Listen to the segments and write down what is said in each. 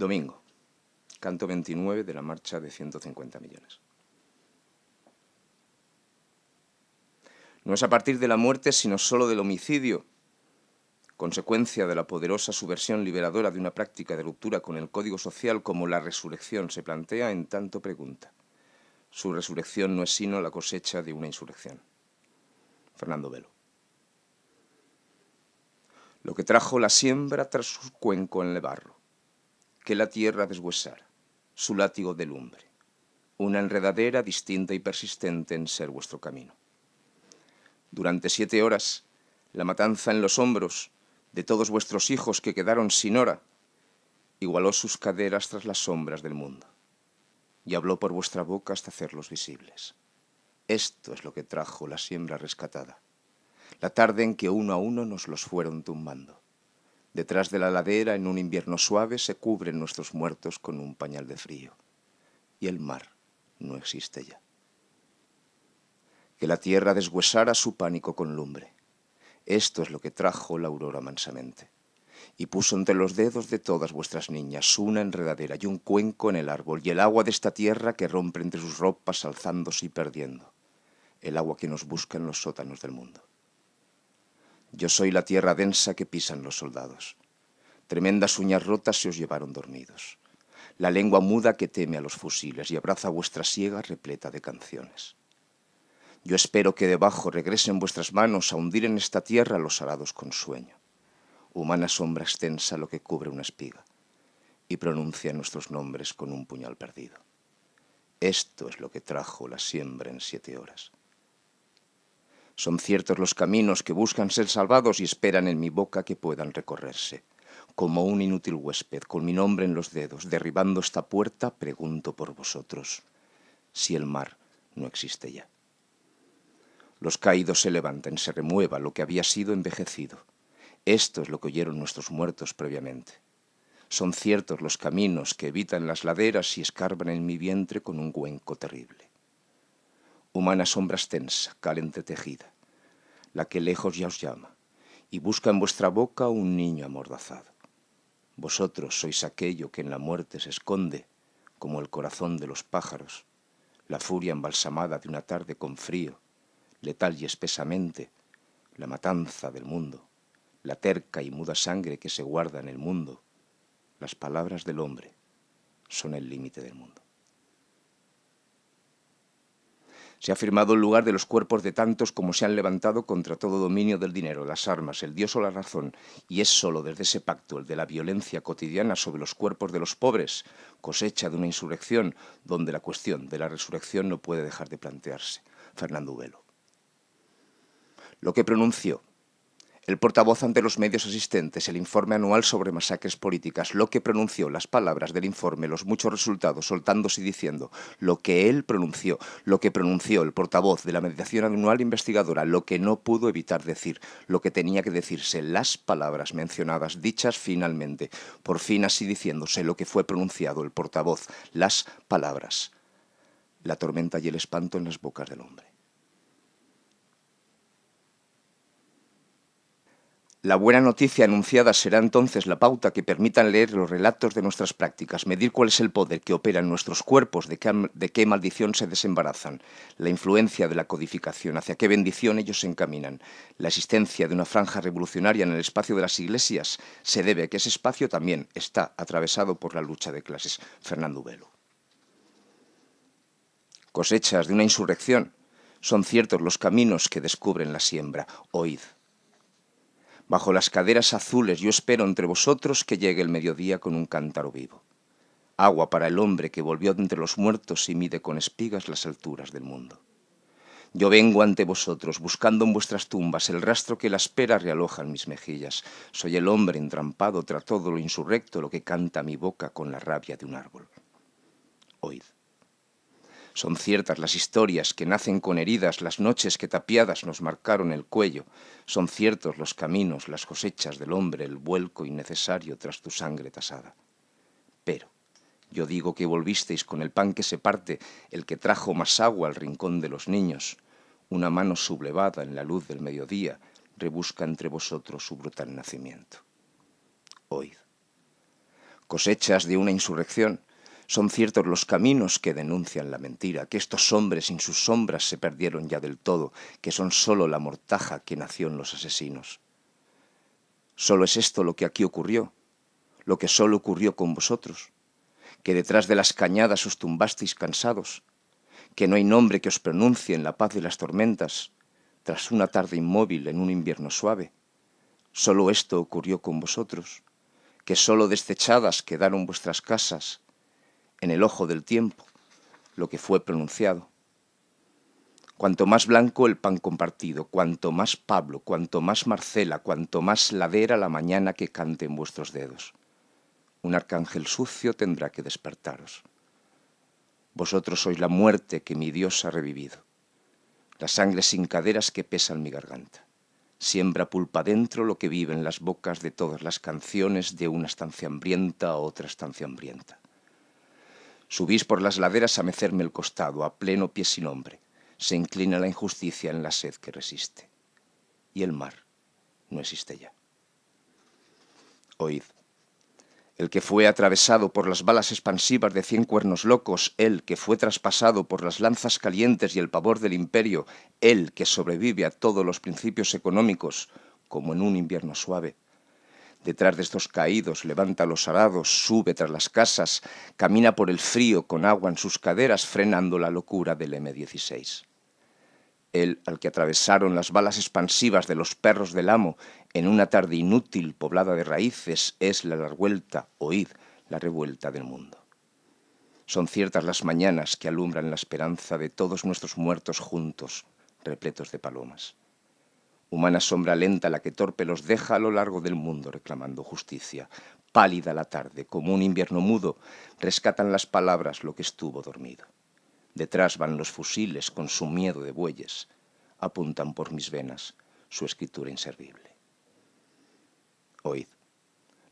Domingo, canto 29 de la marcha de 150 millones. No es a partir de la muerte, sino solo del homicidio, consecuencia de la poderosa subversión liberadora de una práctica de ruptura con el código social como la resurrección se plantea en tanto pregunta. Su resurrección no es sino la cosecha de una insurrección. Fernando Velo. Lo que trajo la siembra tras su cuenco en el barro que la tierra deshuesara, su látigo de lumbre, una enredadera distinta y persistente en ser vuestro camino. Durante siete horas, la matanza en los hombros de todos vuestros hijos que quedaron sin hora, igualó sus caderas tras las sombras del mundo, y habló por vuestra boca hasta hacerlos visibles. Esto es lo que trajo la siembra rescatada, la tarde en que uno a uno nos los fueron tumbando. Detrás de la ladera, en un invierno suave, se cubren nuestros muertos con un pañal de frío. Y el mar no existe ya. Que la tierra deshuesara su pánico con lumbre. Esto es lo que trajo la aurora mansamente. Y puso entre los dedos de todas vuestras niñas una enredadera y un cuenco en el árbol, y el agua de esta tierra que rompe entre sus ropas alzándose y perdiendo. El agua que nos busca en los sótanos del mundo. Yo soy la tierra densa que pisan los soldados. Tremendas uñas rotas se os llevaron dormidos. La lengua muda que teme a los fusiles y abraza vuestra siega repleta de canciones. Yo espero que debajo regresen vuestras manos a hundir en esta tierra los arados con sueño. Humana sombra extensa lo que cubre una espiga y pronuncia nuestros nombres con un puñal perdido. Esto es lo que trajo la siembra en siete horas. Son ciertos los caminos que buscan ser salvados y esperan en mi boca que puedan recorrerse. Como un inútil huésped, con mi nombre en los dedos, derribando esta puerta, pregunto por vosotros si el mar no existe ya. Los caídos se levanten, se remueva lo que había sido envejecido. Esto es lo que oyeron nuestros muertos previamente. Son ciertos los caminos que evitan las laderas y escarban en mi vientre con un huenco terrible humana sombra extensa, cal tejida, la que lejos ya os llama, y busca en vuestra boca un niño amordazado. Vosotros sois aquello que en la muerte se esconde, como el corazón de los pájaros, la furia embalsamada de una tarde con frío, letal y espesamente, la matanza del mundo, la terca y muda sangre que se guarda en el mundo, las palabras del hombre son el límite del mundo. Se ha firmado el lugar de los cuerpos de tantos como se han levantado contra todo dominio del dinero, las armas, el dios o la razón, y es sólo desde ese pacto, el de la violencia cotidiana sobre los cuerpos de los pobres, cosecha de una insurrección, donde la cuestión de la resurrección no puede dejar de plantearse. Fernando Velo. Lo que pronunció el portavoz ante los medios asistentes el informe anual sobre masacres políticas, lo que pronunció las palabras del informe, los muchos resultados, soltándose y diciendo lo que él pronunció, lo que pronunció el portavoz de la meditación anual investigadora, lo que no pudo evitar decir, lo que tenía que decirse, las palabras mencionadas, dichas finalmente, por fin así diciéndose lo que fue pronunciado el portavoz, las palabras, la tormenta y el espanto en las bocas del hombre. La buena noticia anunciada será entonces la pauta que permitan leer los relatos de nuestras prácticas, medir cuál es el poder que opera en nuestros cuerpos, de qué, de qué, maldición se desembarazan, la influencia de la codificación, hacia qué bendición ellos se encaminan. La existencia de una franja revolucionaria en el espacio de las iglesias se debe a que ese espacio también está atravesado por la lucha de clases. Fernando Velo. Cosechas de una insurrección. Son ciertos los caminos que descubren la siembra. Oíd bajo las caderas azules yo espero entre vosotros que llegue el mediodía con un cántaro vivo. Agua para el hombre que volvió de entre los muertos y mide con espigas las alturas del mundo. Yo vengo ante vosotros, buscando en vuestras tumbas el rastro que la espera realoja en mis mejillas. Soy el hombre entrampado, tras todo lo insurrecto, lo que canta mi boca con la rabia de un árbol. Oíd. Son ciertas las historias que nacen con heridas, las noches que tapiadas nos marcaron el cuello. Son ciertos los caminos, las cosechas del hombre, el vuelco innecesario tras tu sangre tasada. Pero yo digo que volvisteis con el pan que se parte, el que trajo más agua al rincón de los niños. Una mano sublevada en la luz del mediodía rebusca entre vosotros su brutal nacimiento. Oíd. Cosechas de una insurrección, son ciertos los caminos que denuncian la mentira, que estos hombres sin sus sombras se perdieron ya del todo, que son sólo la mortaja que nació en los asesinos. Sólo es esto lo que aquí ocurrió, lo que sólo ocurrió con vosotros, que detrás de las cañadas os tumbasteis cansados, que no hay nombre que os pronuncie en la paz de las tormentas, tras una tarde inmóvil en un invierno suave. Sólo esto ocurrió con vosotros, que sólo desechadas quedaron vuestras casas, en el ojo del tiempo lo que fue pronunciado. Cuanto más blanco el pan compartido, cuanto más Pablo, cuanto más Marcela, cuanto más ladera la mañana que cante en vuestros dedos. Un arcángel sucio tendrá que despertaros. Vosotros sois la muerte que mi Dios ha revivido, la sangre sin caderas que pesa en mi garganta. Siembra pulpa dentro lo que vive en las bocas de todas las canciones de una estancia hambrienta a otra estancia hambrienta. Subís por las laderas a mecerme el costado, a pleno pie sin hombre. Se inclina la injusticia en la sed que resiste. Y el mar no existe ya. Oíd. El que fue atravesado por las balas expansivas de cien cuernos locos, el que fue traspasado por las lanzas calientes y el pavor del imperio, el que sobrevive a todos los principios económicos, como en un invierno suave, detrás de estos caídos, levanta los arados, sube tras las casas, camina por el frío con agua en sus caderas, frenando la locura del M16. Él al que atravesaron las balas expansivas de los perros del amo en una tarde inútil poblada de raíces es la revuelta, oíd, la revuelta del mundo. Son ciertas las mañanas que alumbran la esperanza de todos nuestros muertos juntos, repletos de palomas humana sombra lenta la que torpe los deja a lo largo del mundo reclamando justicia. Pálida la tarde, como un invierno mudo, rescatan las palabras lo que estuvo dormido. Detrás van los fusiles con su miedo de bueyes, apuntan por mis venas su escritura inservible. Oíd,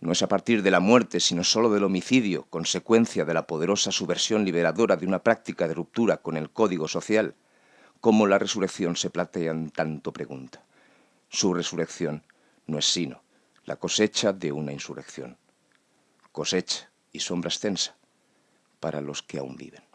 no es a partir de la muerte, sino sólo del homicidio, consecuencia de la poderosa subversión liberadora de una práctica de ruptura con el código social, como la resurrección se en tanto pregunta. Su resurrección no es sino la cosecha de una insurrección, cosecha y sombra extensa para los que aún viven.